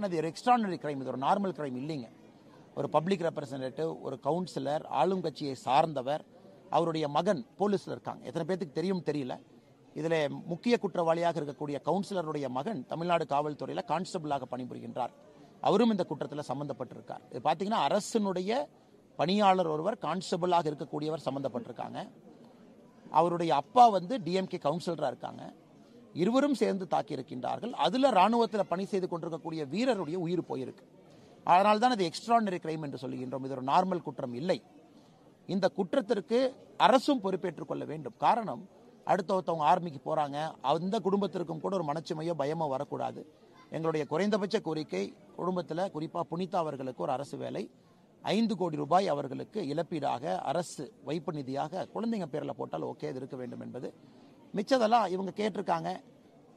மாட்டேன் அது ஒரு எக்ஸ்ட்ரானரி கிரைம் இது ஒரு நார்மல் கிரைம் இல்லைங்க ஒரு பப்ளிக் ரெப்ரசன்டேட்டிவ் ஒரு கவுன்சிலர் ஆளும் கட்சியை சார்ந்தவர் அவருடைய மகன் போலீஸில் இருக்காங்க எத்தனை பேர்த்துக்கு தெரியும் தெரியல இதில் முக்கிய குற்றவாளியாக இருக்கக்கூடிய கவுன்சிலருடைய மகன் தமிழ்நாடு காவல்துறையில் கான்ஸ்டபிளாக பணிபுரிகின்றார் அவரும் இந்த குற்றத்தில் சம்மந்தப்பட்டிருக்கார் இது பார்த்தீங்கன்னா அரசனுடைய பணியாளர் ஒருவர் கான்ஸ்டபிளாக இருக்கக்கூடியவர் சம்மந்தப்பட்டிருக்காங்க அவருடைய அப்பா வந்து டிஎம்கே கவுன்சிலராக இருக்காங்க இருவரும் சேர்ந்து தாக்கியிருக்கின்றார்கள் அதில் ராணுவத்தில் பணி செய்து கொண்டிருக்கக்கூடிய வீரருடைய உயிர் போயிருக்கு அதனால் தான் அது எக்ஸ்ட்ரானரி கிரைம் என்று சொல்லுகின்றோம் இது ஒரு நார்மல் குற்றம் இல்லை இந்த குற்றத்திற்கு அரசும் பொறுப்பேற்றுக் கொள்ள வேண்டும் காரணம் அடுத்த ஒருத்தவங்க ஆர்மிக்கு போகிறாங்க அந்த குடும்பத்திற்கும் கூட ஒரு மனச்சுமையோ பயமோ வரக்கூடாது எங்களுடைய குறைந்தபட்ச கோரிக்கை குடும்பத்தில் குறிப்பாக புனிதா அவர்களுக்கு ஒரு அரசு வேலை ஐந்து கோடி ரூபாய் அவர்களுக்கு இழப்பீடாக அரசு வைப்பு நிதியாக குழந்தைங்க பேரில் போட்டால் ஓகே இது இருக்க வேண்டும் என்பது மிச்சதெல்லாம் இவங்க கேட்டிருக்காங்க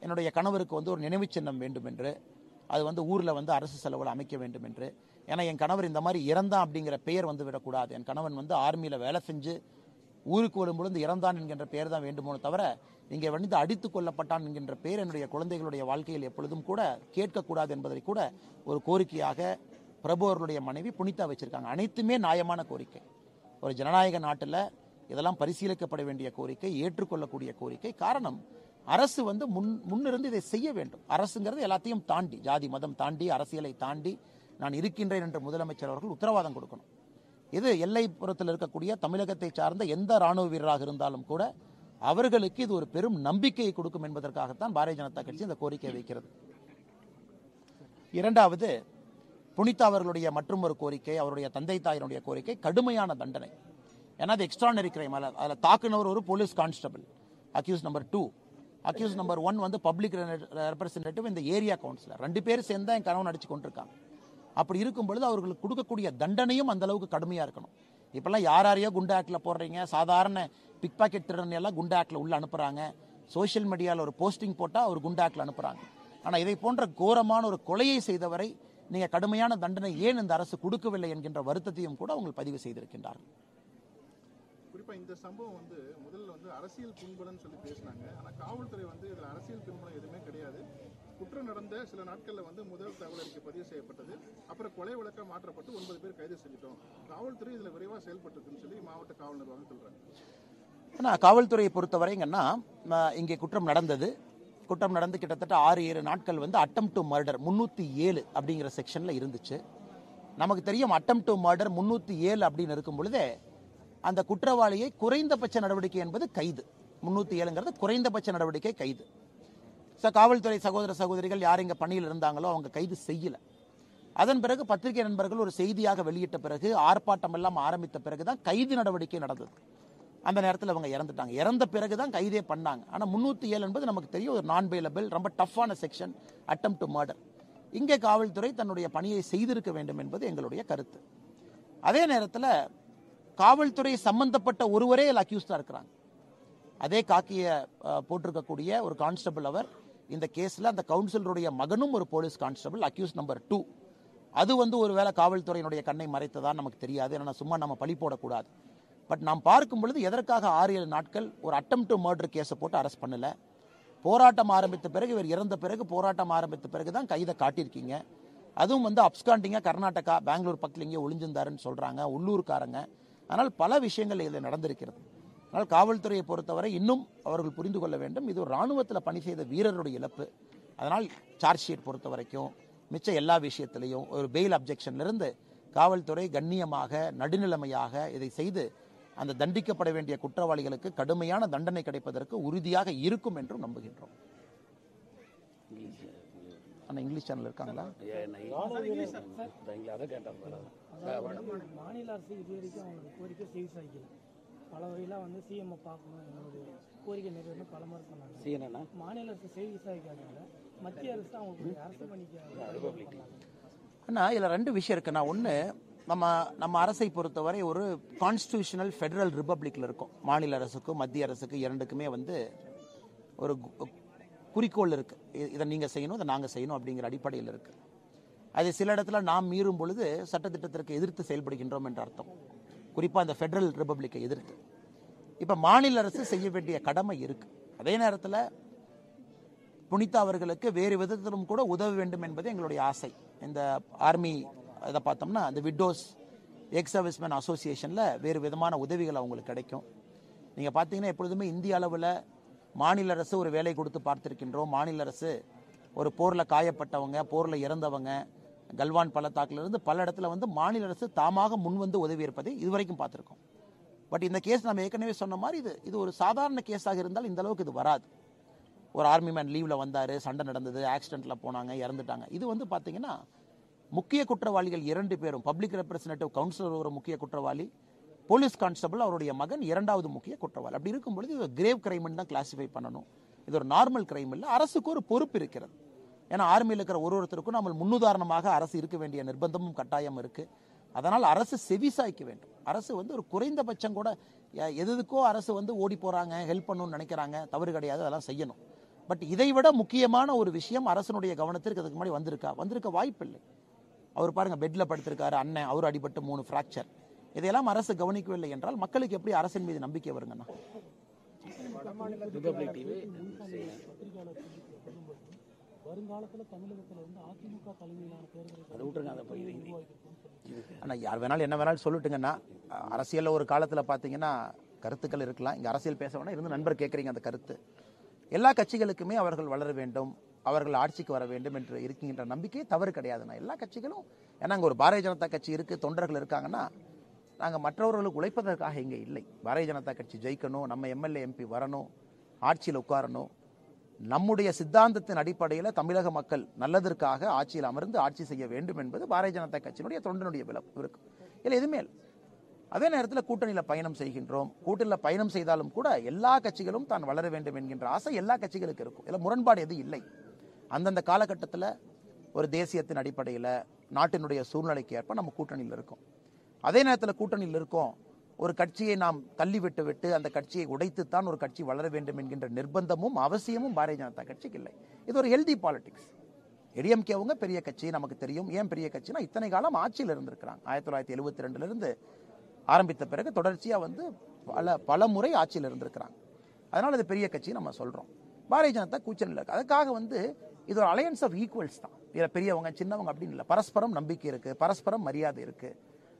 என்னுடைய கணவருக்கு வந்து ஒரு நினைவு சின்னம் வேண்டும் என்று அது வந்து ஊரில் வந்து அரசு செலவில் அமைக்க வேண்டும் என்று ஏன்னா என் கணவர் இந்த மாதிரி இறந்தான் அப்படிங்கிற பெயர் வந்து விடக்கூடாது என் கணவன் வந்து ஆர்மியில் வேலை செஞ்சு ஊருக்கு வரும்பொழுது இறந்தான் என்கின்ற பெயர் தான் வேண்டுமோ தவிர இங்கே வந்து அடித்து கொல்லப்பட்டான் என்கின்ற பெயர் என்னுடைய குழந்தைகளுடைய வாழ்க்கையில் எப்பொழுதும் கூட கேட்கக்கூடாது என்பதை கூட ஒரு கோரிக்கையாக பிரபு அவர்களுடைய மனைவி புனிதா வச்சிருக்காங்க அனைத்துமே நியாயமான கோரிக்கை ஒரு ஜனநாயக நாட்டில் இதெல்லாம் பரிசீலிக்கப்பட வேண்டிய கோரிக்கை ஏற்றுக்கொள்ளக்கூடிய கோரிக்கை காரணம் அரசு வந்து முன் முன்னிருந்து இதை செய்ய வேண்டும் அரசுங்கிறது எல்லாத்தையும் தாண்டி ஜாதி மதம் தாண்டி அரசியலை தாண்டி நான் இருக்கின்றேன் என்று முதலமைச்சர் அவர்கள் உத்தரவாதம் கொடுக்கணும் இது எல்லைப்புறத்தில் இருக்கக்கூடிய தமிழகத்தை சார்ந்த எந்த ராணுவ வீரராக இருந்தாலும் கூட அவர்களுக்கு இது ஒரு பெரும் நம்பிக்கையை கொடுக்கும் என்பதற்காகத்தான் பாரதிய ஜனதா கட்சி இந்த கோரிக்கை வைக்கிறது இரண்டாவது புனிதா அவர்களுடைய மற்றும் ஒரு கோரிக்கை அவருடைய தந்தை தாயினுடைய கோரிக்கை கடுமையான தண்டனை ஏன்னா அது எக்ஸ்ட்ரானரி கிரைம் அதில் அதில் தாக்குனவர் ஒரு police constable accused number two accused number one வந்து பப்ளிக் ரெப்ரசன்டேட்டிவ் இந்த ஏரியா கவுன்சிலர் ரெண்டு பேரும் சேர்ந்து தான் என் கனவு அடிச்சு கொண்டிருக்காங்க அப்படி இருக்கும் பொழுது அவர்களுக்கு கொடுக்கக்கூடிய தண்டனையும் அந்த அளவுக்கு கடுமையாக இருக்கணும் இப்போல்லாம் யார் யாரையோ குண்டா ஆக்டில் போடுறீங்க சாதாரண பிக் பாக்கெட் திறன் எல்லாம் குண்டா ஆக்டில் உள்ளே அனுப்புகிறாங்க சோஷியல் மீடியாவில் ஒரு போஸ்டிங் போட்டால் அவர் குண்டா ஆக்டில் அனுப்புகிறாங்க ஆனால் இதை போன்ற கோரமான ஒரு கொலையை செய்தவரை நீங்கள் கடுமையான தண்டனை ஏன் இந்த அரசு கொடுக்கவில்லை என்கின்ற வருத்தத்தையும் கூட அவங்க பதிவு செய்திருக்கின்றார்கள் குறிப்பாக இந்த சம்பவம் வந்து முதல்ல வந்து அரசியல் பின்புலன்னு சொல்லி பேசினாங்க ஆனால் காவல்துறை வந்து இதில் அரசியல் பின்புலம் எதுவுமே கிடையாது குற்றம் நடந்த சில நாட்களில் வந்து முதல் தகவல் அறிக்கை பதிவு செய்யப்பட்டது அப்புறம் கொலை வழக்கம் மாற்றப்பட்டு ஒன்பது பேர் கைது செஞ்சிட்டோம் காவல்துறை இதில் விரைவாக செயல்பட்டுருக்குன்னு சொல்லி மாவட்ட காவல் நிர்வாகம் சொல்கிறாங்க ஆனால் காவல்துறையை பொறுத்தவரைங்கன்னா இங்கே குற்றம் நடந்தது குற்றம் நடந்து கிட்டத்தட்ட ஆறு ஏழு நாட்கள் வந்து அட்டம் டு மர்டர் முந்நூற்றி ஏழு அப்படிங்கிற செக்ஷனில் இருந்துச்சு நமக்கு தெரியும் அட்டம் டு மர்டர் முந்நூற்றி ஏழு அப்படின்னு இருக்கும் பொழுதே அந்த குற்றவாளியை குறைந்தபட்ச நடவடிக்கை என்பது கைது முன்னூற்றி ஏழுங்கிறது குறைந்தபட்ச நடவடிக்கை கைது சார் காவல்துறை சகோதர சகோதரிகள் யார் இங்கே பணியில் இருந்தாங்களோ அவங்க கைது செய்யலை அதன் பிறகு பத்திரிகை நண்பர்கள் ஒரு செய்தியாக வெளியிட்ட பிறகு ஆர்ப்பாட்டம் எல்லாம் ஆரம்பித்த பிறகு தான் கைது நடவடிக்கை நடந்தது அந்த நேரத்தில் அவங்க இறந்துட்டாங்க இறந்த பிறகு தான் கைதே பண்ணாங்க ஆனால் முந்நூற்றி ஏழு என்பது நமக்கு தெரியும் ஒரு நான் பெயிலபிள் ரொம்ப டஃப்பான செக்ஷன் அட்டம் டு மர்டர் இங்கே காவல்துறை தன்னுடைய பணியை செய்திருக்க வேண்டும் என்பது எங்களுடைய கருத்து அதே நேரத்தில் காவல்துறை சம்பந்தப்பட்ட ஒருவரே இதில் அக்யூஸ்டாக இருக்கிறாங்க அதே காக்கியை போட்டிருக்கக்கூடிய ஒரு கான்ஸ்டபிள் அவர் இந்த கேஸில் அந்த கவுன்சிலருடைய மகனும் ஒரு police constable accused number two அது வந்து ஒருவேளை காவல்துறையினுடைய கண்ணை மறைத்ததான் நமக்கு தெரியாது ஏன்னா சும்மா நம்ம பழி போடக்கூடாது பட் நாம் பார்க்கும் பொழுது எதற்காக ஆறு ஏழு நாட்கள் ஒரு அட்டம் டு மர்டர் கேஸை போட்டு அரெஸ்ட் பண்ணலை போராட்டம் ஆரம்பித்த பிறகு இவர் இறந்த பிறகு போராட்டம் ஆரம்பித்த பிறகு தான் கைதை காட்டியிருக்கீங்க அதுவும் வந்து அப்ஸ்காண்டிங்காக கர்நாடகா பெங்களூர் பக்கத்தில் இங்கே ஒளிஞ்சிருந்தாருன்னு சொல்கிறாங்க உள்ளூர்காரங்க ஆனால் பல விஷயங்கள் இதில் நடந்திருக்கிறது ஆனால் காவல்துறையை பொறுத்தவரை இன்னும் அவர்கள் புரிந்து கொள்ள வேண்டும் இது இராணுவத்தில் பணி செய்த வீரருடைய இழப்பு அதனால் சார்ஜ் ஷீட் பொறுத்த வரைக்கும் மிச்ச எல்லா விஷயத்திலையும் ஒரு பெயில் இருந்து காவல்துறை கண்ணியமாக நடுநிலைமையாக இதை செய்து அந்த தண்டிக்கப்பட வேண்டிய குற்றவாளிகளுக்கு கடுமையான தண்டனை கிடைப்பதற்கு உறுதியாக இருக்கும் என்றும் நம்புகின்றோம் அண்ணா இங்கிலீஷ் சேனல் இருக்காங்களா மாநில அரசு இது வரைக்கும் அவங்களுக்கு கோரிக்கை செய்தி சாய்க்கல பல வகையெல்லாம் வந்து சிஎம் பார்க்கணும் என்னுடைய கோரிக்கை நிறைவேறும் பல முறை சொன்னாங்க மாநில அரசு செய்தி சாய்க்காதனால மத்திய அரசு தான் அவங்களுக்கு அரசு பணிக்கு அண்ணா இதில் ரெண்டு விஷயம் இருக்குண்ணா ஒன்று நம்ம நம்ம அரசை பொறுத்தவரை ஒரு கான்ஸ்டியூஷனல் ஃபெடரல் ரிப்பப்ளிக்கில் இருக்கும் மாநில அரசுக்கும் மத்திய அரசுக்கும் இரண்டுக்குமே வந்து ஒரு குறிக்கோள் இருக்குது இதை நீங்கள் செய்யணும் இதை நாங்கள் செய்யணும் அப்படிங்கிற அடிப்படையில் இருக்குது அது சில இடத்துல நாம் மீறும் பொழுது சட்டத்திட்டத்திற்கு எதிர்த்து செயல்படுகின்றோம் என்ற அர்த்தம் குறிப்பாக இந்த ஃபெடரல் ரிப்பப்ளிக்கை எதிர்த்து இப்போ மாநில அரசு செய்ய வேண்டிய கடமை இருக்குது அதே நேரத்தில் புனிதா அவர்களுக்கு வேறு விதத்திலும் கூட உதவ வேண்டும் என்பது எங்களுடைய ஆசை இந்த ஆர்மி இதை பார்த்தோம்னா இந்த விடோஸ் எக்ஸ் சர்வீஸ்மேன் அசோசியேஷனில் வேறு விதமான உதவிகள் அவங்களுக்கு கிடைக்கும் நீங்கள் பார்த்தீங்கன்னா எப்பொழுதுமே இந்திய அளவில் மாநில அரசு ஒரு வேலை கொடுத்து பார்த்திருக்கின்றோம் மாநில அரசு ஒரு போரில் காயப்பட்டவங்க போரில் இறந்தவங்க கல்வான் பள்ளத்தாக்கிலிருந்து பல இடத்துல வந்து மாநில அரசு தாமாக முன்வந்து உதவி இருப்பதை இதுவரைக்கும் பார்த்துருக்கோம் பட் இந்த கேஸ் நம்ம ஏற்கனவே சொன்ன மாதிரி இது இது ஒரு சாதாரண கேஸாக இருந்தால் இந்த அளவுக்கு இது வராது ஒரு ஆர்மி மேன் லீவில் வந்தார் சண்டை நடந்தது ஆக்சிடெண்ட்டில் போனாங்க இறந்துட்டாங்க இது வந்து பார்த்தீங்கன்னா முக்கிய குற்றவாளிகள் இரண்டு பேரும் பப்ளிக் ரெப்ரசன்டேட்டிவ் கவுன்சிலர் ஒரு முக்கிய குற்றவாளி போலீஸ் கான்ஸ்டபிள் அவருடைய மகன் இரண்டாவது முக்கிய குற்றவாளி அப்படி இருக்கும் பொழுது இது கிரேவ் கிரைம்னு தான் கிளாஸிஃபை பண்ணணும் இது ஒரு நார்மல் கிரைம் இல்லை அரசுக்கு ஒரு பொறுப்பு இருக்கிறது ஏன்னா ஆர்மியில் இருக்கிற ஒரு ஒருத்தருக்கும் நம்ம முன்னுதாரணமாக அரசு இருக்க வேண்டிய நிர்பந்தமும் கட்டாயம் இருக்குது அதனால் அரசு செவிசாய்க்க வேண்டும் அரசு வந்து ஒரு குறைந்தபட்சம் கூட எதுக்கோ அரசு வந்து ஓடி போகிறாங்க ஹெல்ப் பண்ணணும்னு நினைக்கிறாங்க தவறு கிடையாது அதெல்லாம் செய்யணும் பட் இதை விட முக்கியமான ஒரு விஷயம் அரசனுடைய கவனத்திற்கு அதுக்கு முன்னாடி வந்திருக்கா வந்திருக்க வாய்ப்பில்லை அவர் பாருங்கள் பெட்டில் படுத்திருக்காரு அண்ணன் அவர் அடிபட்டு மூணு ஃப்ராக்சர் இதையெல்லாம் அரசு கவனிக்கவில்லை என்றால் மக்களுக்கு எப்படி அரசின் மீது நம்பிக்கை வருங்கண்ணா வருங்காலத்தில் தமிழகத்தில் யார் வேணாலும் என்ன வேணாலும் சொல்லட்டுங்கன்னா அரசியலில் ஒரு காலத்தில் பார்த்தீங்கன்னா கருத்துக்கள் இருக்கலாம் இங்கே அரசியல் பேச வேணா இருந்து நண்பர் கேட்குறீங்க அந்த கருத்து எல்லா கட்சிகளுக்குமே அவர்கள் வளர வேண்டும் அவர்கள் ஆட்சிக்கு வர வேண்டும் என்று இருக்கின்ற நம்பிக்கை தவறு கிடையாதுண்ணா எல்லா கட்சிகளும் ஏன்னா அங்கே ஒரு பாரதிய ஜனதா கட்சி இருக்குது தொண்டர்கள் இருக்காங்கன்னா நாங்கள் மற்றவர்களுக்கு உழைப்பதற்காக இங்கே இல்லை பாரதிய ஜனதா கட்சி ஜெயிக்கணும் நம்ம எம்எல்ஏ எம்பி வரணும் ஆட்சியில் உட்காரணும் நம்முடைய சித்தாந்தத்தின் அடிப்படையில் தமிழக மக்கள் நல்லதற்காக ஆட்சியில் அமர்ந்து ஆட்சி செய்ய வேண்டும் என்பது பாரதிய ஜனதா கட்சியினுடைய தொண்டனுடைய இருக்கும் இல்லை எதுவுமே அதே நேரத்தில் கூட்டணியில் பயணம் செய்கின்றோம் கூட்டணியில் பயணம் செய்தாலும் கூட எல்லா கட்சிகளும் தான் வளர வேண்டும் என்கின்ற ஆசை எல்லா கட்சிகளுக்கு இருக்கும் இதில் முரண்பாடு எதுவும் இல்லை அந்தந்த காலகட்டத்தில் ஒரு தேசியத்தின் அடிப்படையில் நாட்டினுடைய சூழ்நிலைக்கு ஏற்ப நம்ம கூட்டணியில் இருக்கோம் அதே நேரத்தில் கூட்டணியில் இருக்கோம் ஒரு கட்சியை நாம் தள்ளி விட்டு விட்டு அந்த கட்சியை உடைத்துத்தான் ஒரு கட்சி வளர வேண்டும் என்கின்ற நிர்பந்தமும் அவசியமும் பாரதிய ஜனதா கட்சிக்கு இல்லை இது ஒரு ஹெல்தி பாலிடிக்ஸ் எடிஎம்கே அவங்க பெரிய கட்சி நமக்கு தெரியும் ஏன் பெரிய கட்சினா இத்தனை காலம் ஆட்சியில் இருந்திருக்கிறாங்க ஆயிரத்தி தொள்ளாயிரத்தி எழுபத்தி ரெண்டுலேருந்து ஆரம்பித்த பிறகு தொடர்ச்சியாக வந்து பல பல முறை ஆட்சியில் இருந்திருக்கிறாங்க அதனால் அது பெரிய கட்சி நம்ம சொல்கிறோம் பாரதிய ஜனதா கூச்சல் இருக்குது அதுக்காக வந்து இது ஒரு அலையன்ஸ் ஆஃப் ஈக்குவல்ஸ் தான் இதில் பெரியவங்க சின்னவங்க அப்படின்னு இல்லை பரஸ்பரம் நம்பிக்கை இருக்குது பரஸ்பரம் மரியாதை இருக்குது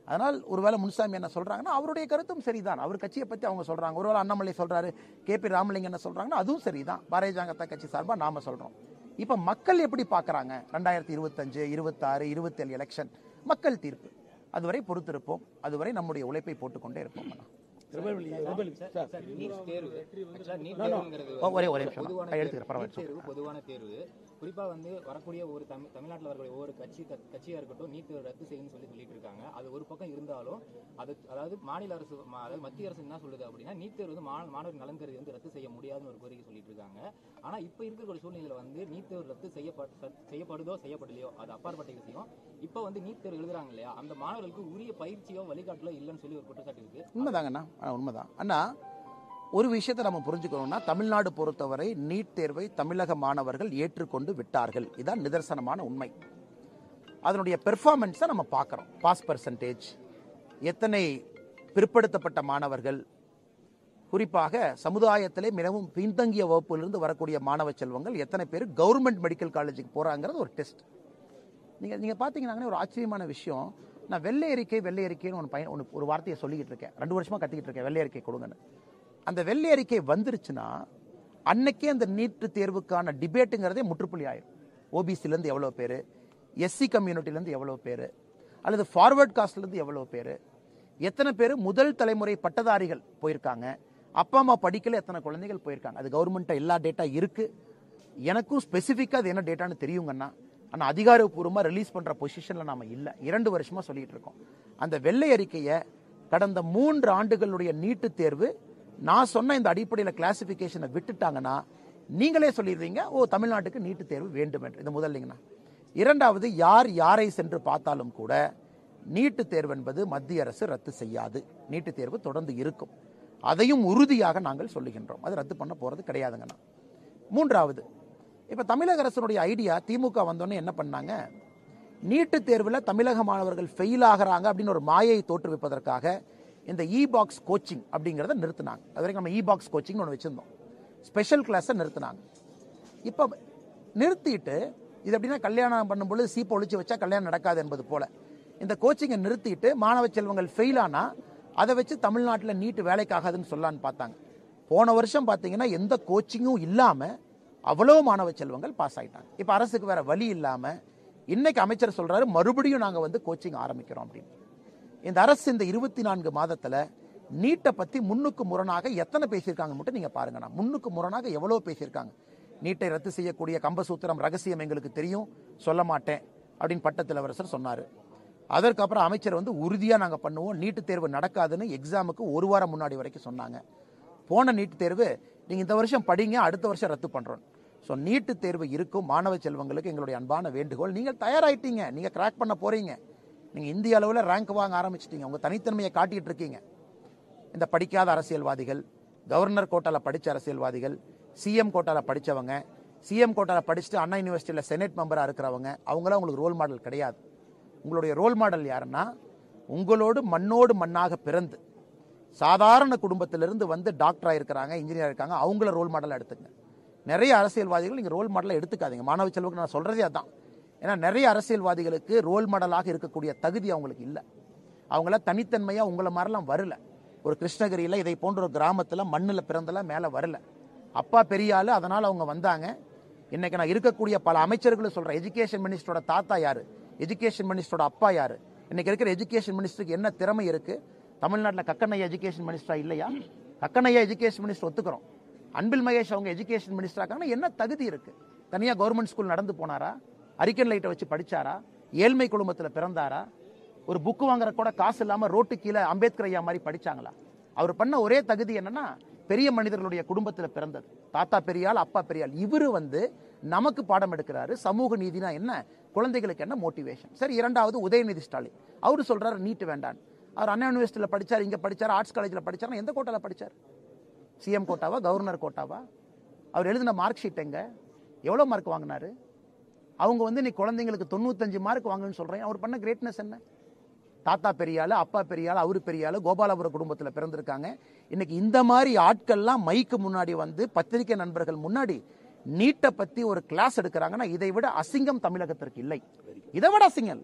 அதனால் ஒருவேளை முனுசாமி என்ன சொல்கிறாங்கன்னா அவருடைய கருத்தும் சரிதான் அவர் கட்சியை பற்றி அவங்க சொல்கிறாங்க ஒருவேளை அண்ணாமலை சொல்கிறாரு கே பி ராமலிங்கம் என்ன சொல்கிறாங்கன்னா அதுவும் சரிதான் பாரதிய ஜனதா கட்சி சார்பாக நாம் சொல்கிறோம் இப்போ மக்கள் எப்படி பார்க்குறாங்க ரெண்டாயிரத்தி இருபத்தஞ்சு இருபத்தாறு இருபத்தேழு எலெக்ஷன் மக்கள் தீர்ப்பு அதுவரை பொறுத்திருப்போம் அதுவரை நம்முடைய உழைப்பை போட்டுக்கொண்டே இருப்போம் ஒரே ஒரே நிமிஷம் எடுத்துக்கிறேன் பரவாயில்ல குறிப்பாக வந்து வரக்கூடிய ஒரு தமிழ் தமிழ்நாட்டில் வரக்கூடிய ஒவ்வொரு கட்சி கட்சியாக இருக்கட்டும் நீட் ரத்து செய்யணும்னு சொல்லி சொல்லிட்டு இருக்காங்க அது ஒரு பக்கம் இருந்தாலும் அது அதாவது மாநில அரசு அதாவது மத்திய அரசு என்ன சொல்லுது அப்படின்னா நீட் தேர்வு வந்து மாணவர் நலன் கருதி வந்து ரத்து செய்ய முடியாதுன்னு ஒரு கோரிக்கை சொல்லிட்டு இருக்காங்க ஆனால் இப்போ இருக்கக்கூடிய சூழ்நிலையில் வந்து நீட் தேர்வு ரத்து செய்யப்பட செய்யப்படுதோ செய்யப்படலையோ அது அப்பாற்பட்ட விஷயம் இப்போ வந்து நீட் தேர்வு எழுதுறாங்க இல்லையா அந்த மாணவர்களுக்கு உரிய பயிற்சியோ வழிகாட்டலோ இல்லைன்னு சொல்லி ஒரு குற்றச்சாட்டு இருக்கு உண்மைதாங்க அண்ணா உண்மைதான் அண்ணா ஒரு விஷயத்தை நம்ம புரிஞ்சுக்கணும்னா தமிழ்நாடு பொறுத்தவரை நீட் தேர்வை தமிழக மாணவர்கள் ஏற்றுக்கொண்டு விட்டார்கள் இதுதான் நிதர்சனமான உண்மை அதனுடைய பெர்ஃபார்மன்ஸை நம்ம பார்க்குறோம் பாஸ் பர்சன்டேஜ் எத்தனை பிற்படுத்தப்பட்ட மாணவர்கள் குறிப்பாக சமுதாயத்திலே மிகவும் பின்தங்கிய வகுப்பிலிருந்து வரக்கூடிய மாணவ செல்வங்கள் எத்தனை பேர் கவர்மெண்ட் மெடிக்கல் காலேஜுக்கு போகிறாங்கிறது ஒரு டெஸ்ட் நீங்கள் நீங்கள் பார்த்தீங்கன்னா ஒரு ஆச்சரியமான விஷயம் நான் வெள்ளை அறிக்கை வெள்ளை அறிக்கைன்னு ஒன்று பையன் ஒன்று ஒரு வார்த்தையை சொல்லிக்கிட்டு இருக்கேன் ரெண்டு வருஷமாக கற்றுக்கிட்டு இருக்கேன் வெள்ளை அறிக்கை கொடுங்கன்னு அந்த வெள்ளை அறிக்கை வந்துருச்சுன்னா அன்னைக்கே அந்த நீட்டு தேர்வுக்கான டிபேட்டுங்கிறதே முற்றுப்புள்ளி ஆயிடும் ஓபிசிலேருந்து எவ்வளோ பேர் எஸ்சி கம்யூனிட்டிலேருந்து எவ்வளோ பேர் அல்லது ஃபார்வர்ட் காஸ்ட்லேருந்து எவ்வளோ பேர் எத்தனை பேர் முதல் தலைமுறை பட்டதாரிகள் போயிருக்காங்க அப்பா அம்மா படிக்கல எத்தனை குழந்தைகள் போயிருக்காங்க அது கவர்மெண்ட்டை எல்லா டேட்டா இருக்குது எனக்கும் ஸ்பெசிஃபிக்காக அது என்ன டேட்டான்னு தெரியுங்கண்ணா ஆனால் அதிகாரப்பூர்வமாக ரிலீஸ் பண்ணுற பொசிஷனில் நாம் இல்லை இரண்டு வருஷமாக சொல்லிகிட்டு இருக்கோம் அந்த வெள்ளை அறிக்கையை கடந்த மூன்று ஆண்டுகளுடைய நீட்டுத் தேர்வு நான் சொன்ன இந்த அடிப்படையில் கிளாசிஃபிகேஷனை விட்டுட்டாங்கன்னா நீங்களே சொல்லிடுறீங்க ஓ தமிழ்நாட்டுக்கு நீட்டு தேர்வு வேண்டும் என்று இது முதல்லைங்கண்ணா இரண்டாவது யார் யாரை சென்று பார்த்தாலும் கூட நீட்டு தேர்வு என்பது மத்திய அரசு ரத்து செய்யாது நீட்டு தேர்வு தொடர்ந்து இருக்கும் அதையும் உறுதியாக நாங்கள் சொல்லுகின்றோம் அது ரத்து பண்ண போகிறது கிடையாதுங்கண்ணா மூன்றாவது இப்போ தமிழக அரசனுடைய ஐடியா திமுக வந்தோடனே என்ன பண்ணாங்க நீட்டு தேர்வில் தமிழக மாணவர்கள் ஃபெயில் ஆகிறாங்க அப்படின்னு ஒரு மாயை தோற்றுவிப்பதற்காக இந்த இ பாக்ஸ் கோச்சிங் அப்படிங்கிறத நிறுத்தினாங்க அது வரைக்கும் நம்ம இ பாக்ஸ் கோச்சிங்னு ஒன்று வச்சுருந்தோம் ஸ்பெஷல் கிளாஸை நிறுத்தினாங்க இப்போ நிறுத்திட்டு இது எப்படின்னா கல்யாணம் பண்ணும்பொழுது சீப்பை ஒழிச்சு வச்சா கல்யாணம் நடக்காது என்பது போல இந்த கோச்சிங்கை நிறுத்திட்டு மாணவ செல்வங்கள் ஃபெயில் ஆனால் அதை வச்சு தமிழ்நாட்டில் நீட்டு வேலைக்காகாதுன்னு சொல்லான்னு பார்த்தாங்க போன வருஷம் பார்த்தீங்கன்னா எந்த கோச்சிங்கும் இல்லாமல் அவ்வளோ மாணவ செல்வங்கள் பாஸ் ஆகிட்டாங்க இப்போ அரசுக்கு வேற வழி இல்லாமல் இன்னைக்கு அமைச்சர் சொல்கிறாரு மறுபடியும் நாங்கள் வந்து கோச்சிங் ஆரம்பிக்கிறோம் அப்படின்னு இந்த அரசு இந்த இருபத்தி நான்கு மாதத்தில் நீட்டை பற்றி முன்னுக்கு முரணாக எத்தனை பேசியிருக்காங்க மட்டும் நீங்கள் பாருங்கண்ணா முன்னுக்கு முரணாக எவ்வளோ பேசியிருக்காங்க நீட்டை ரத்து செய்யக்கூடிய கம்பசூத்திரம் ரகசியம் எங்களுக்கு தெரியும் சொல்ல மாட்டேன் அப்படின்னு பட்டத்திலவரசர் சொன்னார் அதற்கப்புறம் அமைச்சர் வந்து உறுதியாக நாங்கள் பண்ணுவோம் நீட்டுத் தேர்வு நடக்காதுன்னு எக்ஸாமுக்கு ஒரு வாரம் முன்னாடி வரைக்கும் சொன்னாங்க போன நீட்டுத் தேர்வு நீங்கள் இந்த வருஷம் படிங்க அடுத்த வருஷம் ரத்து பண்ணுறோம் ஸோ நீட்டுத் தேர்வு இருக்கும் மாணவ செல்வங்களுக்கு எங்களுடைய அன்பான வேண்டுகோள் நீங்கள் தயாராகிட்டீங்க நீங்கள் கிராக் பண்ண போகிறீங்க நீங்கள் இந்திய அளவில் ரேங்க் வாங்க ஆரம்பிச்சிட்டிங்க உங்கள் தனித்தன்மையை காட்டிகிட்டு இருக்கீங்க இந்த படிக்காத அரசியல்வாதிகள் கவர்னர் கோட்டாவில் படித்த அரசியல்வாதிகள் சிஎம் கோட்டாவில் படித்தவங்க சிஎம் கோட்டாவில் படிச்சுட்டு அண்ணா யூனிவர்சிட்டியில் செனட் மெம்பராக இருக்கிறவங்க அவங்களாம் உங்களுக்கு ரோல் மாடல் கிடையாது உங்களுடைய ரோல் மாடல் யாருன்னா உங்களோடு மண்ணோடு மண்ணாக பிறந்து சாதாரண குடும்பத்திலிருந்து வந்து டாக்டராக இருக்கிறாங்க இன்ஜினியர் இருக்காங்க அவங்கள ரோல் மாடலாக எடுத்துங்க நிறைய அரசியல்வாதிகள் நீங்கள் ரோல் மாடலாக எடுத்துக்காதீங்க மாணவ செல்வக்கு நான் சொல்கிறதே அதான் ஏன்னா நிறைய அரசியல்வாதிகளுக்கு ரோல் மாடலாக இருக்கக்கூடிய தகுதி அவங்களுக்கு இல்லை அவங்கள தனித்தன்மையாக உங்களை மாதிரிலாம் வரல ஒரு கிருஷ்ணகிரியில் இதை போன்ற ஒரு கிராமத்தில் மண்ணில் பிறந்தெல்லாம் மேலே வரல அப்பா பெரிய அதனால் அவங்க வந்தாங்க இன்றைக்கி நான் இருக்கக்கூடிய பல அமைச்சர்களும் சொல்கிறேன் எஜுகேஷன் மினிஸ்டரோட தாத்தா யார் எஜுகேஷன் மினிஸ்டரோட அப்பா யார் இன்றைக்கி இருக்கிற எஜுகேஷன் மினிஸ்டருக்கு என்ன திறமை இருக்குது தமிழ்நாட்டில் கக்கனையா எஜுகேஷன் மினிஸ்டராக இல்லையா கக்கனையா எஜுகேஷன் மினிஸ்டர் ஒத்துக்கிறோம் அன்பில் மகேஷ் அவங்க எஜுகேஷன் மினிஸ்டராக என்ன தகுதி இருக்குது தனியாக கவர்மெண்ட் ஸ்கூல் நடந்து போனாரா அரிக்கன் லைட்டை வச்சு படித்தாரா ஏழ்மை குடும்பத்தில் பிறந்தாரா ஒரு புக்கு வாங்குற கூட காசு இல்லாமல் ரோட்டு கீழே அம்பேத்கர் ஐயா மாதிரி படித்தாங்களா அவர் பண்ண ஒரே தகுதி என்னன்னா பெரிய மனிதர்களுடைய குடும்பத்தில் பிறந்தது தாத்தா பெரியால் அப்பா பெரியால் இவர் வந்து நமக்கு பாடம் எடுக்கிறாரு சமூக நீதினா என்ன குழந்தைகளுக்கு என்ன மோட்டிவேஷன் சரி இரண்டாவது உதயநிதி ஸ்டாலின் அவர் சொல்கிறார் நீட்டு வேண்டாம் அவர் அண்ணா யூனிவர்சிட்டியில் படித்தார் இங்கே படித்தார் ஆர்ட்ஸ் காலேஜில் படித்தார் எந்த கோட்டாவில் படித்தார் சிஎம் கோட்டாவா கவர்னர் கோட்டாவா அவர் எழுதின மார்க் ஷீட் எங்கே எவ்வளோ மார்க் வாங்கினார் அவங்க வந்து நீ குழந்தைங்களுக்கு தொண்ணூத்தஞ்சு மார்க் வாங்கன்னு சொல்கிறேன் அவர் பண்ண கிரேட்னஸ் என்ன தாத்தா பெரியால் அப்பா பெரியால் அவர் பெரியால் கோபாலபுர குடும்பத்தில் பிறந்திருக்காங்க இன்னைக்கு இந்த மாதிரி ஆட்கள்லாம் மைக்கு முன்னாடி வந்து பத்திரிகை நண்பர்கள் முன்னாடி நீட்டை பற்றி ஒரு கிளாஸ் எடுக்கிறாங்கன்னா இதை விட அசிங்கம் தமிழகத்திற்கு இல்லை இதை விட அசிங்கம்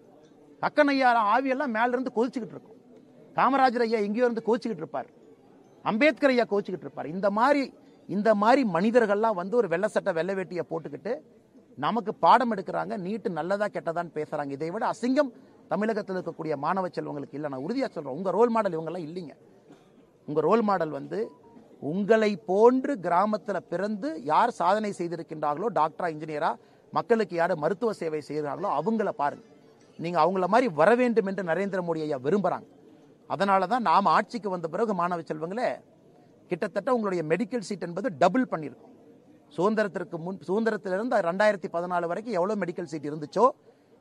கக்கனையார் ஆவியெல்லாம் மேலிருந்து கொதிச்சுக்கிட்டு இருக்கும் காமராஜர் ஐயா எங்கேயோ இருந்து கோச்சிக்கிட்டு இருப்பார் அம்பேத்கர் ஐயா கோச்சிக்கிட்டு இருப்பார் இந்த மாதிரி இந்த மாதிரி மனிதர்கள்லாம் வந்து ஒரு வெள்ளை சட்டை வெள்ளை வேட்டியை போட்டுக்கிட்டு நமக்கு பாடம் எடுக்கிறாங்க நீட்டு நல்லதா கெட்டதான்னு பேசுறாங்க இதை விட அசிங்கம் தமிழகத்தில் இருக்கக்கூடிய மாணவ செல்வங்களுக்கு இல்லை நான் உறுதியாக சொல்கிறேன் உங்கள் ரோல் மாடல் இவங்கெல்லாம் இல்லைங்க உங்கள் ரோல் மாடல் வந்து உங்களை போன்று கிராமத்தில் பிறந்து யார் சாதனை செய்திருக்கின்றார்களோ டாக்டரா இன்ஜினியரா மக்களுக்கு யார் மருத்துவ சேவை செய்கிறார்களோ அவங்கள பாருங்கள் நீங்கள் அவங்கள மாதிரி வர வேண்டும் என்று நரேந்திர மோடி ஐயா விரும்புகிறாங்க அதனால தான் நாம் ஆட்சிக்கு வந்த பிறகு மாணவ செல்வங்களே கிட்டத்தட்ட உங்களுடைய மெடிக்கல் சீட் என்பது டபுள் பண்ணியிருக்கோம் சுதந்திரத்திற்கு முன் சுதந்திரத்திலிருந்து ரெண்டாயிரத்தி பதினாலு வரைக்கும் எவ்வளோ மெடிக்கல் சீட் இருந்துச்சோ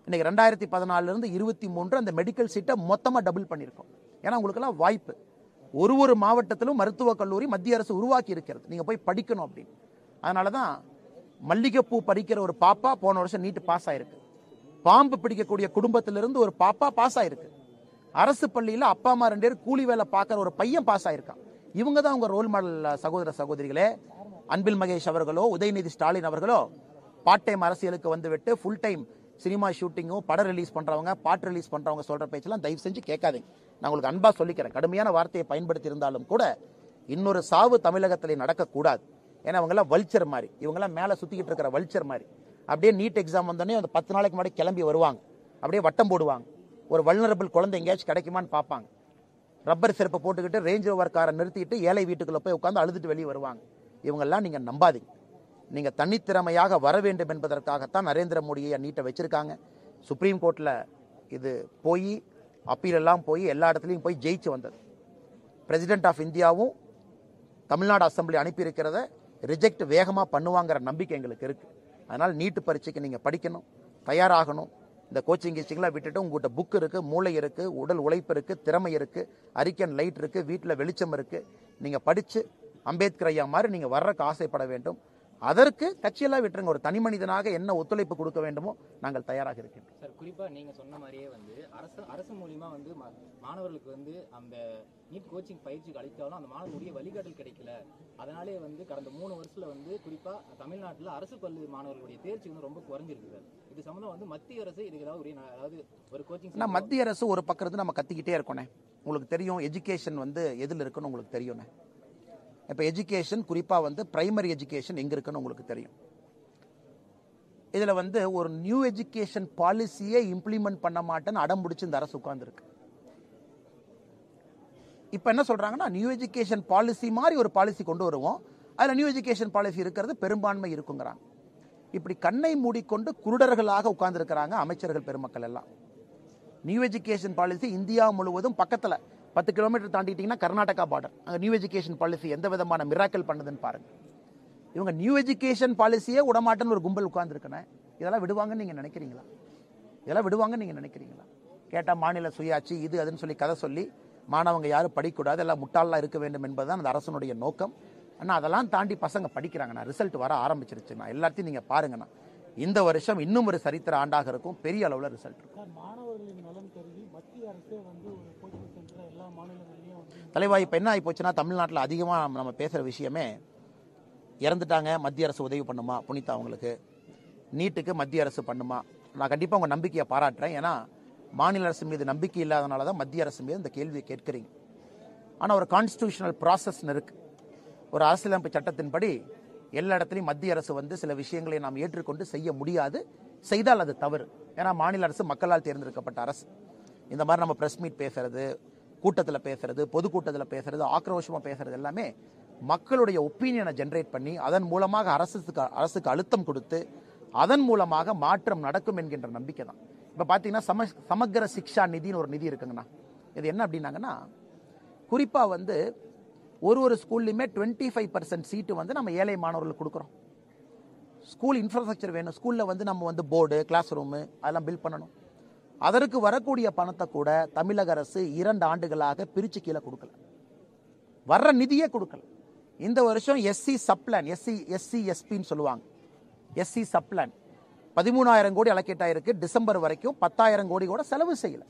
இன்றைக்கி ரெண்டாயிரத்தி பதினாலிருந்து இருபத்தி மூன்று அந்த மெடிக்கல் சீட்டை மொத்தமாக டபுள் பண்ணியிருக்கோம் ஏன்னா உங்களுக்கெல்லாம் வாய்ப்பு ஒரு ஒரு மாவட்டத்திலும் மருத்துவக் கல்லூரி மத்திய அரசு உருவாக்கி இருக்கிறது நீங்கள் போய் படிக்கணும் அப்படின்னு அதனால தான் மல்லிகைப்பூ படிக்கிற ஒரு பாப்பா போன வருஷம் நீட்டு பாஸ் ஆயிருக்கு பாம்பு பிடிக்கக்கூடிய குடும்பத்திலிருந்து ஒரு பாப்பா பாஸ் ஆயிருக்கு அரசு பள்ளியில் அப்பா அம்மா ரெண்டு பேர் கூலி வேலை பார்க்குற ஒரு பையன் பாஸ் ஆயிருக்கான் இவங்க தான் உங்கள் ரோல் மாடல் சகோதர சகோதரிகளே அன்பில் மகேஷ் அவர்களோ உதயநிதி ஸ்டாலின் அவர்களோ பார்ட் டைம் அரசியலுக்கு வந்துவிட்டு ஃபுல் டைம் சினிமா ஷூட்டிங்கும் படம் ரிலீஸ் பண்ணுறவங்க பாட்டு ரிலீஸ் பண்ணுறவங்க சொல்கிற பேச்செல்லாம் தயவு செஞ்சு கேட்காதீங்க நான் உங்களுக்கு அன்பாக சொல்லிக்கிறேன் கடுமையான வார்த்தையை பயன்படுத்தி இருந்தாலும் கூட இன்னொரு சாவு தமிழகத்தில் நடக்கக்கூடாது ஏன்னா அவங்களாம் வல்ச்சர் மாதிரி இவங்கெல்லாம் மேலே சுற்றிக்கிட்டு இருக்கிற வல்ச்சர் மாதிரி அப்படியே நீட் எக்ஸாம் வந்தோடனே அந்த பத்து நாளைக்கு முன்னாடி கிளம்பி வருவாங்க அப்படியே வட்டம் போடுவாங்க ஒரு வல்னரபிள் குழந்தை எங்கேயாச்சும் கிடைக்குமான்னு பார்ப்பாங்க ரப்பர் செருப்பை போட்டுக்கிட்டு ரேஞ்ச் ஓவர் காரை நிறுத்திட்டு ஏழை வீட்டுக்குள்ளே போய் உட்காந்து அழுதுட்டு வெளியே வருவாங்க இவங்கெல்லாம் நீங்கள் நம்பாதீங்க நீங்கள் தனித்திறமையாக வர வேண்டும் என்பதற்காகத்தான் நரேந்திர மோடியை நீட்டை வச்சுருக்காங்க சுப்ரீம் கோர்ட்டில் இது போய் அப்பீலெல்லாம் போய் எல்லா இடத்துலையும் போய் ஜெயிச்சு வந்தது பிரசிடென்ட் ஆஃப் இந்தியாவும் தமிழ்நாடு அசம்பிளி அனுப்பியிருக்கிறத ரிஜெக்ட் வேகமாக பண்ணுவாங்கிற நம்பிக்கை எங்களுக்கு இருக்குது அதனால் நீட்டு பரீட்சைக்கு நீங்கள் படிக்கணும் தயாராகணும் இந்த கோச்சிங் கீச்சிங்லாம் விட்டுட்டு உங்கள்கிட்ட புக் இருக்குது மூளை இருக்குது உடல் உழைப்பு இருக்குது திறமை இருக்குது அரிக்கன் லைட் இருக்குது வீட்டில் வெளிச்சம் இருக்குது நீங்கள் படித்து அம்பேத்கர் ஐயா மாதிரி நீங்கள் வர்றக்கு ஆசைப்பட வேண்டும் அதற்கு கட்சியெல்லாம் விட்டுருங்க ஒரு தனி மனிதனாக என்ன ஒத்துழைப்பு கொடுக்க வேண்டுமோ நாங்கள் தயாராக இருக்கிறோம் சார் குறிப்பாக நீங்கள் சொன்ன மாதிரியே வந்து அரசு அரசு மூலியமா வந்து மாணவர்களுக்கு வந்து அந்த நீட் கோச்சிங் பயிற்சிக்கு அளித்தாலும் அந்த மாணவர்களுடைய வழிகாட்டல் கிடைக்கல அதனாலே வந்து கடந்த மூணு வருஷத்துல வந்து குறிப்பாக தமிழ்நாட்டில் அரசு பள்ளி மாணவர்களுடைய தேர்ச்சி வந்து ரொம்ப குறைஞ்சிருக்கு சார் இது சம்மந்தம் வந்து மத்திய அரசு இதுக்கு ஏதாவது அதாவது ஒரு கோச்சிங் மத்திய அரசு ஒரு பக்கம் நம்ம கத்திக்கிட்டே இருக்கோண்ணே உங்களுக்கு தெரியும் எஜுகேஷன் வந்து எதில் இருக்குன்னு உங்களுக்கு தெரியும்ண்ணே இப்போ எஜுகேஷன் குறிப்பாக வந்து ப்ரைமரி எஜுகேஷன் எங்கே இருக்குன்னு உங்களுக்கு தெரியும் இதில் வந்து ஒரு நியூ எஜுகேஷன் பாலிசியே இம்ப்ளிமெண்ட் பண்ண மாட்டேன்னு அடம் பிடிச்சி இந்த அரசு உட்காந்துருக்கு இப்போ என்ன சொல்கிறாங்கன்னா நியூ எஜுகேஷன் பாலிசி மாதிரி ஒரு பாலிசி கொண்டு வருவோம் அதில் நியூ எஜுகேஷன் பாலிசி இருக்கிறது பெரும்பான்மை இருக்குங்கிறாங்க இப்படி கண்ணை மூடிக்கொண்டு குருடர்களாக உட்கார்ந்துருக்கிறாங்க அமைச்சர்கள் பெருமக்கள் எல்லாம் நியூ எஜுகேஷன் பாலிசி இந்தியா முழுவதும் பக்கத்தில் பத்து கிலோமீட்டர் தாண்டிட்டிங்கன்னா கர்நாடகா பார்டர் அங்கே நியூ எஜுகேஷன் பாலிசி எந்த விதமான மிராக்கல் பண்ணுதுன்னு பாருங்கள் இவங்க நியூ எஜுகேஷன் பாலிசியே விடமாட்டேன்னு ஒரு கும்பல் உட்காந்துருக்கேன் இதெல்லாம் விடுவாங்கன்னு நீங்கள் நினைக்கிறீங்களா இதெல்லாம் விடுவாங்கன்னு நீங்கள் நினைக்கிறீங்களா கேட்டால் மாநில சுயாட்சி இது அதுன்னு சொல்லி கதை சொல்லி மாணவங்க யாரும் படிக்கக்கூடாது எல்லாம் முட்டாளாக இருக்க வேண்டும் என்பதுதான் அந்த அரசனுடைய நோக்கம் ஆனால் அதெல்லாம் தாண்டி பசங்க படிக்கிறாங்கண்ணா ரிசல்ட் வர ஆரம்பிச்சிருச்சுண்ணா எல்லாத்தையும் நீங்கள் பாருங்கண்ணா இந்த வருஷம் இன்னும் ஒரு சரித்திர ஆண்டாக இருக்கும் பெரிய அளவில் ரிசல்ட் இருக்கும் மாணவர்களின் நலன் கருதி மத்திய அரசே வந்து தலைவா இப்போ என்ன ஆகி போச்சுன்னா தமிழ்நாட்டில் அதிகமாக நம்ம பேசுகிற விஷயமே இறந்துட்டாங்க மத்திய அரசு உதவி பண்ணுமா புனிதா அவங்களுக்கு நீட்டுக்கு மத்திய அரசு பண்ணுமா நான் கண்டிப்பாக உங்கள் நம்பிக்கையை பாராட்டுறேன் ஏன்னா மாநில அரசு மீது நம்பிக்கை இல்லாதனால தான் மத்திய அரசு மீது இந்த கேள்வியை கேட்குறீங்க ஆனால் ஒரு கான்ஸ்டியூஷனல் ப்ராசஸ்னு இருக்குது ஒரு அரசியலமைப்பு சட்டத்தின்படி எல்லா இடத்துலையும் மத்திய அரசு வந்து சில விஷயங்களை நாம் ஏற்றுக்கொண்டு செய்ய முடியாது செய்தால் அது தவறு ஏன்னா மாநில அரசு மக்களால் தேர்ந்தெடுக்கப்பட்ட அரசு இந்த மாதிரி நம்ம ப்ரெஸ் மீட் பேசுறது கூட்டத்தில் பேசுறது பொதுக்கூட்டத்தில் பேசுறது ஆக்ரோஷமாக பேசுறது எல்லாமே மக்களுடைய ஒப்பீனியனை ஜென்ரேட் பண்ணி அதன் மூலமாக அரசுக்கு அரசுக்கு அழுத்தம் கொடுத்து அதன் மூலமாக மாற்றம் நடக்கும் என்கின்ற நம்பிக்கை தான் இப்போ பார்த்தீங்கன்னா சம சமக்கர சிக்ஷா நிதின்னு ஒரு நிதி இருக்குங்கண்ணா இது என்ன அப்படின்னாங்கன்னா குறிப்பாக வந்து ஒரு ஒரு ஸ்கூல்லையுமே டுவெண்ட்டி ஃபைவ் பர்சன்ட் சீட்டு வந்து நம்ம ஏழை மாணவர்களுக்கு கொடுக்குறோம் ஸ்கூல் இன்ஃப்ராஸ்ட்ரக்சர் வேணும் ஸ்கூலில் வந்து நம்ம வந்து போர்டு கிளாஸ் ரூமு அதெல்லாம் பில்ட் பண்ணணும் அதற்கு வரக்கூடிய பணத்தை கூட தமிழக அரசு இரண்டு ஆண்டுகளாக பிரித்து கீழே கொடுக்கல வர்ற நிதியே கொடுக்கல இந்த வருஷம் எஸ்சி சப்ளான் எஸ்சி எஸ்சி எஸ்பின்னு சொல்லுவாங்க எஸ்சி சப்ளான் பதிமூணாயிரம் கோடி ஆயிருக்கு டிசம்பர் வரைக்கும் பத்தாயிரம் கோடி கூட செலவு செய்யலை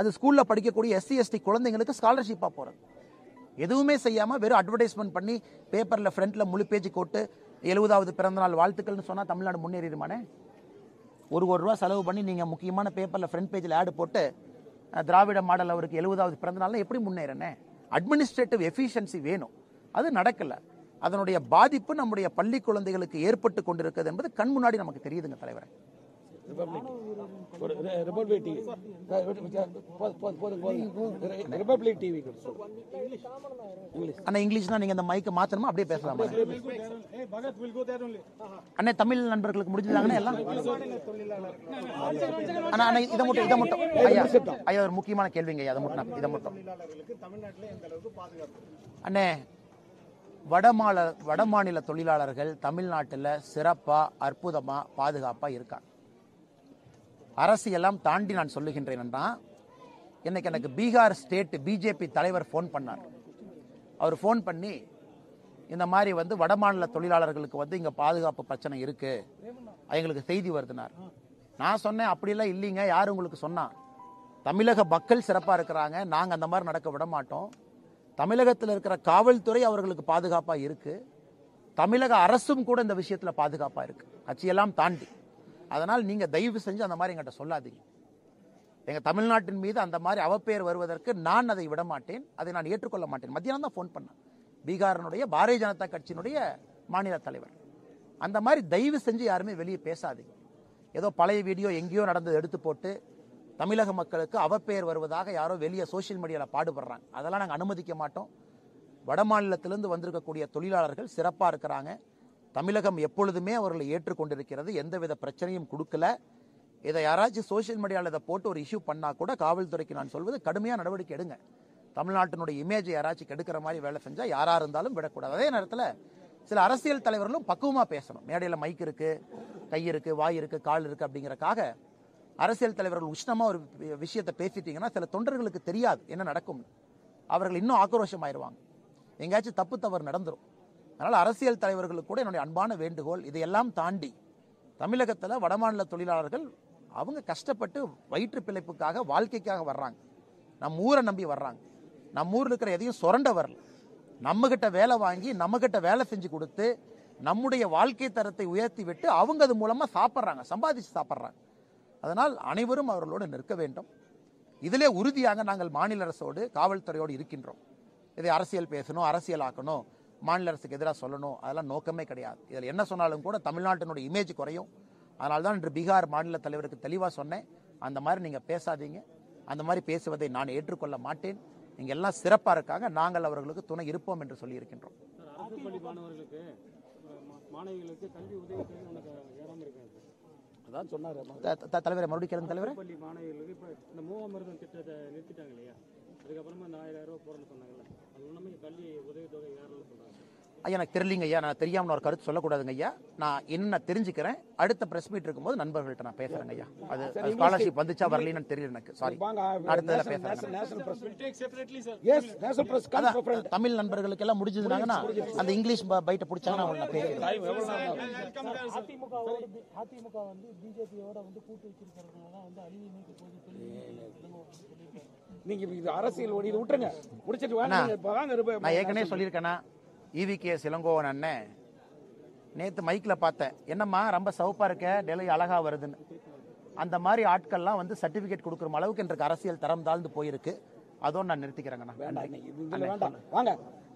அது ஸ்கூலில் படிக்கக்கூடிய எஸ்சி எஸ்டி குழந்தைங்களுக்கு ஸ்காலர்ஷிப்பாக போகிறது எதுவுமே செய்யாமல் வெறும் அட்வர்டைஸ்மெண்ட் பண்ணி பேப்பரில் ஃப்ரண்ட்டில் முழு பேஜ் கோட்டு எழுபதாவது பிறந்தநாள் வாழ்த்துக்கள்னு சொன்னால் தமிழ்நாடு முன்னேறிடுமானே ஒரு ஒரு ரூபா செலவு பண்ணி நீங்கள் முக்கியமான பேப்பரில் ஃப்ரண்ட் பேஜில் ஆடு போட்டு திராவிட மாடல் அவருக்கு எழுபதாவது பிறந்தனால எப்படி முன்னேறனே அட்மினிஸ்ட்ரேட்டிவ் எஃபிஷியன்சி வேணும் அது நடக்கலை அதனுடைய பாதிப்பு நம்முடைய பள்ளி குழந்தைகளுக்கு ஏற்பட்டு கொண்டிருக்கிறது என்பது கண் முன்னாடி நமக்கு தெரியுதுங்க தலைவரை Uh, அந்த மைக்கை அப்படியே பேசலாம் அண்ணே தமிழ் நண்பர்களுக்கு முடிஞ்சிருந்தாங்கண்ணே இதை மட்டும் இதை மட்டும் ஐயா ஐயா ஒரு முக்கியமான கேள்விங்க அதை மட்டும் இதை மட்டும் அண்ணே வடமாநில தொழிலாளர்கள் தமிழ்நாட்டில் சிறப்பாக அற்புதமாக பாதுகாப்பாக இருக்காங்க அரசியெல்லாம் தாண்டி நான் சொல்லுகின்றேன் என்றால் இன்னைக்கு எனக்கு பீகார் ஸ்டேட் பிஜேபி தலைவர் ஃபோன் பண்ணார் அவர் ஃபோன் பண்ணி இந்த மாதிரி வந்து வடமாநில தொழிலாளர்களுக்கு வந்து இங்கே பாதுகாப்பு பிரச்சனை இருக்குது எங்களுக்கு செய்தி வருதுனார் நான் சொன்னேன் அப்படிலாம் இல்லைங்க யார் உங்களுக்கு சொன்னா தமிழக மக்கள் சிறப்பாக இருக்கிறாங்க நாங்கள் அந்த மாதிரி நடக்க விட மாட்டோம் தமிழகத்தில் இருக்கிற காவல்துறை அவர்களுக்கு பாதுகாப்பாக இருக்குது தமிழக அரசும் கூட இந்த விஷயத்தில் பாதுகாப்பாக இருக்குது கட்சியெல்லாம் தாண்டி அதனால் நீங்கள் தயவு செஞ்சு அந்த மாதிரி எங்கிட்ட சொல்லாதீங்க எங்கள் தமிழ்நாட்டின் மீது அந்த மாதிரி அவப்பெயர் வருவதற்கு நான் அதை விட மாட்டேன் அதை நான் ஏற்றுக்கொள்ள மாட்டேன் மத்தியானம் தான் ஃபோன் பண்ணேன் பீகாரினுடைய பாரதிய ஜனதா கட்சியினுடைய மாநில தலைவர் அந்த மாதிரி தயவு செஞ்சு யாருமே வெளியே பேசாதீங்க ஏதோ பழைய வீடியோ எங்கேயோ நடந்தது எடுத்து போட்டு தமிழக மக்களுக்கு அவப்பெயர் வருவதாக யாரோ வெளியே சோசியல் மீடியாவில் பாடுபடுறாங்க அதெல்லாம் நாங்கள் அனுமதிக்க மாட்டோம் வட மாநிலத்திலேருந்து வந்திருக்கக்கூடிய தொழிலாளர்கள் சிறப்பாக இருக்கிறாங்க தமிழகம் எப்பொழுதுமே அவர்களை ஏற்றுக்கொண்டிருக்கிறது எந்தவித பிரச்சனையும் கொடுக்கல இதை யாராச்சும் சோசியல் மீடியாவில் இதை போட்டு ஒரு இஷ்யூ பண்ணால் கூட காவல்துறைக்கு நான் சொல்வது கடுமையாக நடவடிக்கை எடுங்க தமிழ்நாட்டினுடைய இமேஜை யாராச்சும் கெடுக்கிற மாதிரி வேலை செஞ்சால் யாராக இருந்தாலும் விடக்கூடாது அதே நேரத்தில் சில அரசியல் தலைவர்களும் பக்குவமாக பேசணும் மேடையில் மைக் இருக்குது கை இருக்குது வாய் இருக்குது கால் இருக்குது அப்படிங்கிறக்காக அரசியல் தலைவர்கள் உஷ்ணமாக ஒரு விஷயத்தை பேசிட்டீங்கன்னா சில தொண்டர்களுக்கு தெரியாது என்ன நடக்கும் அவர்கள் இன்னும் ஆக்ரோஷமாயிருவாங்க எங்கேயாச்சும் தப்பு தவறு நடந்துடும் அதனால் அரசியல் தலைவர்களுக்கு கூட என்னுடைய அன்பான வேண்டுகோள் இதையெல்லாம் தாண்டி தமிழகத்தில் வடமாநில தொழிலாளர்கள் அவங்க கஷ்டப்பட்டு வயிற்று பிழைப்புக்காக வாழ்க்கைக்காக வர்றாங்க நம்ம ஊரை நம்பி வர்றாங்க நம்ம ஊரில் இருக்கிற எதையும் சுரண்ட வரல நம்மகிட்ட வேலை வாங்கி நம்மகிட்ட வேலை செஞ்சு கொடுத்து நம்முடைய வாழ்க்கை தரத்தை உயர்த்தி விட்டு அவங்க அது மூலமாக சாப்பிட்றாங்க சம்பாதிச்சு சாப்பிட்றாங்க அதனால் அனைவரும் அவர்களோடு நிற்க வேண்டும் இதிலே உறுதியாக நாங்கள் மாநில அரசோடு காவல்துறையோடு இருக்கின்றோம் இதை அரசியல் பேசணும் அரசியலாக்கணும் மாநில அரசுக்கு எதிராக சொல்லணும் அதெல்லாம் நோக்கமே கிடையாது இதில் என்ன சொன்னாலும் கூட தமிழ்நாட்டினுடைய இமேஜ் குறையும் அதனால தான் இன்று பீகார் மாநில தலைவருக்கு தெளிவாக சொன்னேன் அந்த மாதிரி நீங்கள் பேசாதீங்க அந்த மாதிரி பேசுவதை நான் ஏற்றுக்கொள்ள மாட்டேன் நீங்கள் எல்லாம் சிறப்பாக இருக்காங்க நாங்கள் அவர்களுக்கு துணை இருப்போம் என்று சொல்லியிருக்கின்றோம் தலைவரை மறுபடியும் கேளுங்க தலைவரை அதுக்கப்புறமா இந்த ஆயிரம் போறேன்னு சொன்னாங்கல்ல அது கல்வி உதவித்தொகை ஐயா எனக்கு தெரியலிங்க ஐயா நான் தெரியாமல் ஒரு கருத்து சொல்லக்கூடாதுங்க ஐயா நான் என்ன தெரிஞ்சுக்கிறேன் அடுத்த பிரஸ் மீட் இருக்கும்போது நண்பர்கள்ட்ட நான் பேசுறேங்க ஐயா அது ஸ்காலர்ஷிப் வந்துச்சா வரலன்னு தெரியல எனக்கு சாரி அடுத்ததுல பேசுறேன் தமிழ் நண்பர்களுக்கு எல்லாம் முடிஞ்சதுனாங்கன்னா அந்த இங்கிலீஷ் பைட்டை பிடிச்சாங்கன்னா அவங்க நான் பேசுறேன் நீங்க அரசியல் ஓடி விட்டுருங்க முடிச்சிட்டு வாங்க நான் ஏற்கனவே சொல்லியிருக்கேனா இவி e கே சிலங்கோவன் அண்ணன் நேற்று மைக்கில் பார்த்தேன் என்னம்மா ரொம்ப சவுப்பாக இருக்க டெல்லி அழகாக வருதுன்னு அந்த மாதிரி ஆட்கள்லாம் வந்து சர்டிஃபிகேட் கொடுக்குற அளவுக்கு எனக்கு அரசியல் தரம் தாழ்ந்து போயிருக்கு அதோ நான் நிறுத்திக்கிறேங்கண்ணா வாங்க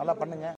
நல்லா பண்ணுங்க